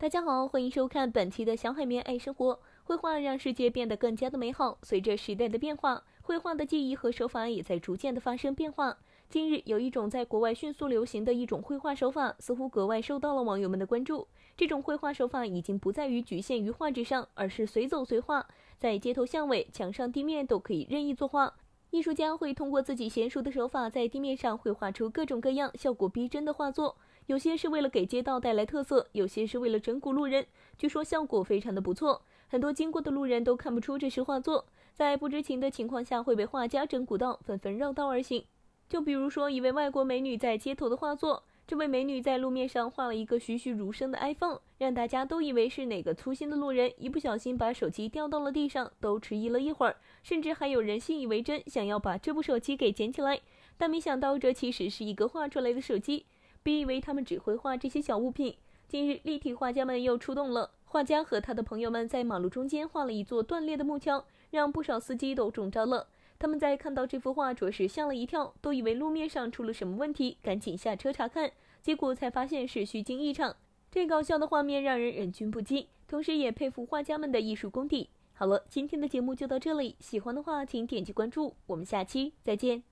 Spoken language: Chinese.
大家好，欢迎收看本期的小海绵爱生活。绘画让世界变得更加的美好。随着时代的变化，绘画的技艺和手法也在逐渐的发生变化。近日，有一种在国外迅速流行的一种绘画手法，似乎格外受到了网友们的关注。这种绘画手法已经不在于局限于画纸上，而是随走随画，在街头巷尾、墙上、地面都可以任意作画。艺术家会通过自己娴熟的手法，在地面上绘画出各种各样、效果逼真的画作。有些是为了给街道带来特色，有些是为了整蛊路人。据说效果非常的不错，很多经过的路人都看不出这是画作，在不知情的情况下会被画家整蛊到，纷纷绕道而行。就比如说一位外国美女在街头的画作。这位美女在路面上画了一个栩栩如生的 iPhone，让大家都以为是哪个粗心的路人一不小心把手机掉到了地上，都迟疑了一会儿，甚至还有人信以为真，想要把这部手机给捡起来。但没想到，这其实是一个画出来的手机。别以为他们只会画这些小物品，近日立体画家们又出动了。画家和他的朋友们在马路中间画了一座断裂的木桥，让不少司机都中招了。他们在看到这幅画，着实吓了一跳，都以为路面上出了什么问题，赶紧下车查看，结果才发现是虚惊一场。这搞笑的画面让人忍俊不禁，同时也佩服画家们的艺术功底。好了，今天的节目就到这里，喜欢的话请点击关注，我们下期再见。